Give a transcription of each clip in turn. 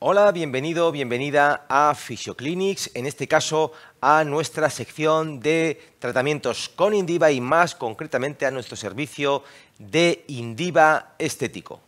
Hola, bienvenido, bienvenida a FisioClinics, en este caso a nuestra sección de tratamientos con Indiva y más concretamente a nuestro servicio de Indiva Estético.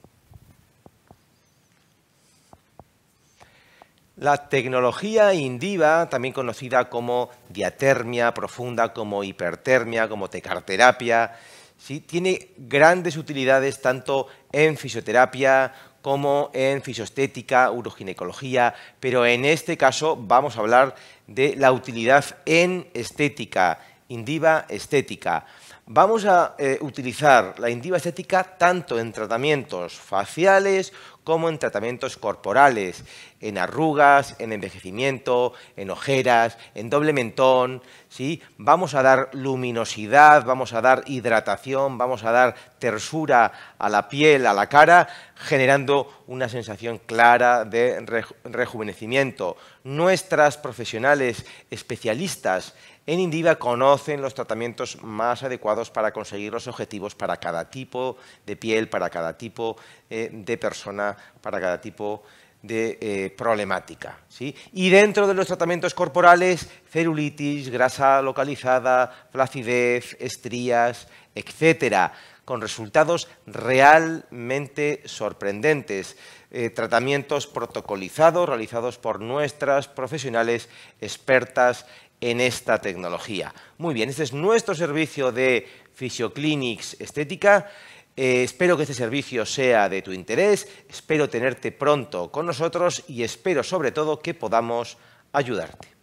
La tecnología Indiva, también conocida como diatermia profunda, como hipertermia, como tecarterapia, ¿sí? Tiene grandes utilidades tanto en fisioterapia como en fisioestética, uroginecología, pero en este caso vamos a hablar de la utilidad en estética, indiva estética. Vamos a eh, utilizar la indiva estética tanto en tratamientos faciales como en tratamientos corporales, en arrugas, en envejecimiento, en ojeras, en doble mentón, ¿sí? Vamos a dar luminosidad, vamos a dar hidratación, vamos a dar tersura a la piel, a la cara, generando una sensación clara de rejuvenecimiento. Nuestras profesionales especialistas en Indiva conocen los tratamientos más adecuados para conseguir los objetivos para cada tipo de piel, para cada tipo eh, de persona para, cada tipo de eh, problemática. Y dentro de los tratamientos corporales, celulitis, grasa localizada, flacidez, estrías, etcétera, con resultados realmente sorprendentes. Eh, tratamientos protocolizados realizados por nuestras profesionales expertas en esta tecnología. Muy bien, este es nuestro servicio de Physioclinics Estética. Eh, espero que este servicio sea de tu interés, espero tenerte pronto con nosotros y espero sobre todo que podamos ayudarte.